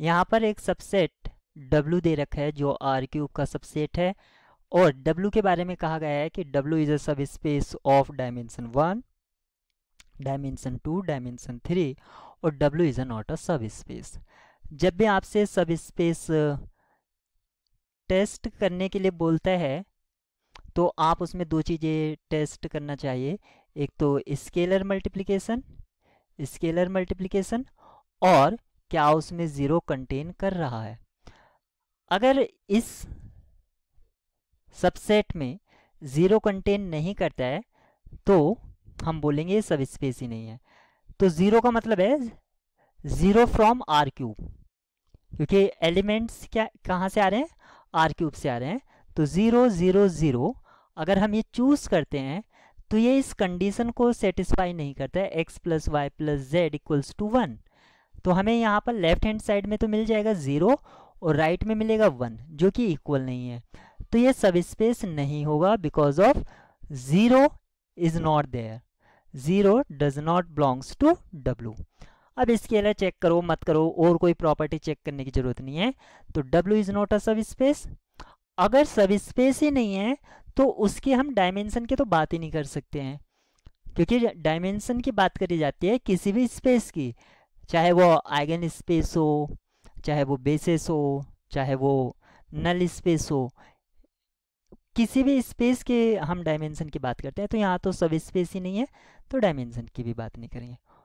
यहाँ पर एक सबसेट W दे रखा है जो R क्यूब का सबसेट है और W के बारे में कहा गया है कि W is a subspace of dimension one dimension two dimension three और W is a not a subspace जब भी आपसे सब स्पेस टेस्ट करने के लिए बोलता है तो आप उसमें दो चीज़ें टेस्ट करना चाहिए एक तो स्केलर मल्टीप्लिकेशन स्केलर मल्टीप्लिकेशन और क्या उसमें ज़ीरो कंटेन कर रहा है अगर इस सबसेट में ज़ीरो कंटेन नहीं करता है तो हम बोलेंगे सब स्पेस ही नहीं है तो ज़ीरो का मतलब है ज़ीरो फ्रॉम आर क्यूब क्योंकि एलिमेंट्स क्या कहाँ से आ रहे हैं आर क्यूब से आ रहे हैं तो ज़ीरो ज़ीरो ज़ीरो अगर हम ये चूज़ करते हैं तो ये इस कंडीशन को सेटिस्फाई नहीं करता है x plus y plus z equals to one तो हमें यहाँ पर लेफ्ट हैंड साइड में तो मिल जाएगा ज़ीरो और राइट right में मिलेगा वन जो कि इक्वल नहीं है तो ये सब स्पेस नहीं होगा because of zero is not there zero does not belongs to W अब इसके अलावा चेक करो मत करो और कोई प्रॉपर्टी चेक करने की ज़रूरत नहीं है तो डब्ल्यू इज़ नॉट अ सब स्पेस अगर सब स्पेस ही नहीं है तो उसके हम डायमेंशन की तो बात ही नहीं कर सकते हैं क्योंकि डायमेंशन की बात करी जाती है किसी भी स्पेस की चाहे वो आइगन स्पेस हो चाहे वो बेसिस हो चाहे वो नल स्पेस हो किसी भी स्पेस के हम डायमेंशन की बात करते हैं तो यहाँ तो सब स्पेस ही नहीं है तो डायमेंशन की भी बात नहीं करेंगे